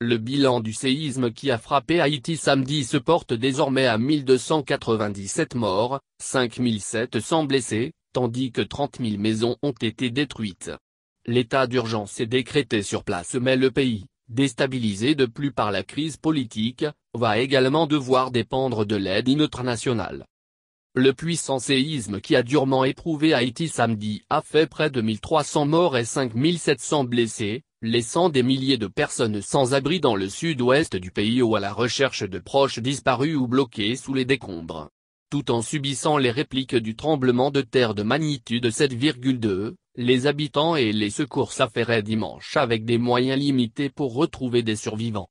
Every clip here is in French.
Le bilan du séisme qui a frappé Haïti samedi se porte désormais à 1297 morts, 5700 blessés, tandis que 30 000 maisons ont été détruites. L'état d'urgence est décrété sur place mais le pays, déstabilisé de plus par la crise politique, va également devoir dépendre de l'aide internationale. Le puissant séisme qui a durement éprouvé Haïti samedi a fait près de 1300 morts et 5700 blessés, laissant des milliers de personnes sans abri dans le sud-ouest du pays ou à la recherche de proches disparus ou bloqués sous les décombres. Tout en subissant les répliques du tremblement de terre de magnitude 7,2, les habitants et les secours s'affairaient dimanche avec des moyens limités pour retrouver des survivants.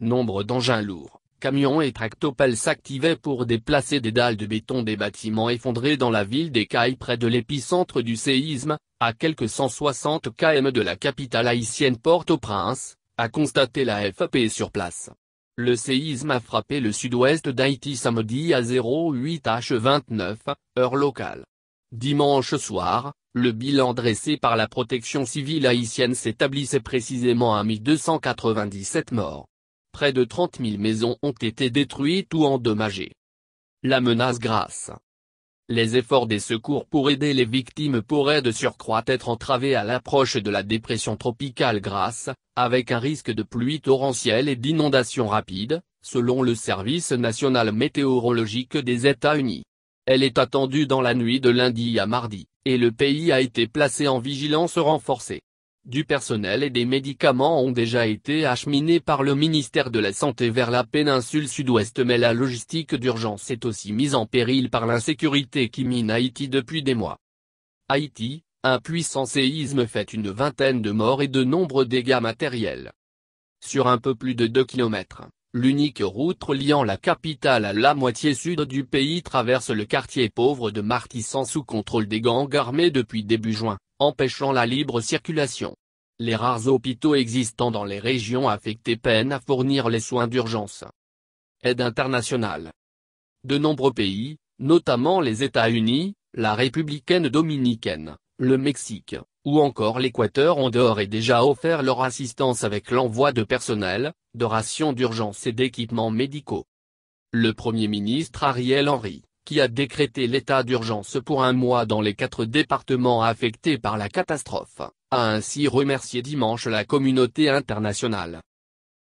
Nombre d'engins lourds, camions et tractopelles s'activaient pour déplacer des dalles de béton des bâtiments effondrés dans la ville des Cailles près de l'épicentre du séisme, à quelques 160 km de la capitale haïtienne Port-au-Prince, a constaté la FAP sur place. Le séisme a frappé le sud-ouest d'Haïti samedi à 08h29, heure locale. Dimanche soir, le bilan dressé par la protection civile haïtienne s'établissait précisément à 1297 morts près de 30 000 maisons ont été détruites ou endommagées. La menace grasse. Les efforts des secours pour aider les victimes pourraient de surcroît être entravés à l'approche de la dépression tropicale grasse, avec un risque de pluie torrentielle et d'inondations rapides, selon le Service national météorologique des États-Unis. Elle est attendue dans la nuit de lundi à mardi, et le pays a été placé en vigilance renforcée du personnel et des médicaments ont déjà été acheminés par le ministère de la Santé vers la péninsule sud-ouest mais la logistique d'urgence est aussi mise en péril par l'insécurité qui mine Haïti depuis des mois. Haïti, un puissant séisme fait une vingtaine de morts et de nombreux dégâts matériels. Sur un peu plus de 2 km, L'unique route reliant la capitale à la moitié sud du pays traverse le quartier pauvre de Martissan sous contrôle des gangs armés depuis début juin, empêchant la libre circulation. Les rares hôpitaux existants dans les régions affectées peinent à fournir les soins d'urgence. Aide internationale. De nombreux pays, notamment les États-Unis, la Républicaine dominicaine, le Mexique, ou encore l'Équateur ont dehors et déjà offert leur assistance avec l'envoi de personnel, de rations d'urgence et d'équipements médicaux. Le Premier ministre Ariel Henry, qui a décrété l'état d'urgence pour un mois dans les quatre départements affectés par la catastrophe, a ainsi remercié dimanche la communauté internationale.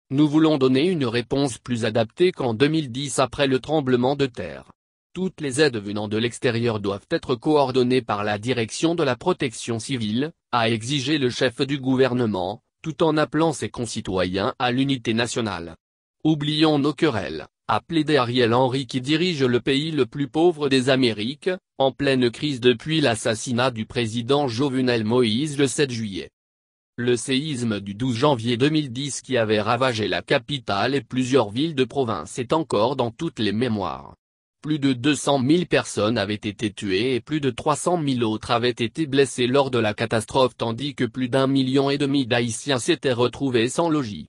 Nous voulons donner une réponse plus adaptée qu'en 2010 après le tremblement de terre. Toutes les aides venant de l'extérieur doivent être coordonnées par la Direction de la protection civile, a exigé le chef du gouvernement, tout en appelant ses concitoyens à l'unité nationale. Oublions nos querelles, a plaidé Ariel Henry qui dirige le pays le plus pauvre des Amériques, en pleine crise depuis l'assassinat du président Jovenel Moïse le 7 juillet. Le séisme du 12 janvier 2010 qui avait ravagé la capitale et plusieurs villes de province est encore dans toutes les mémoires. Plus de 200 000 personnes avaient été tuées et plus de 300 000 autres avaient été blessées lors de la catastrophe tandis que plus d'un million et demi d'Haïtiens s'étaient retrouvés sans logis.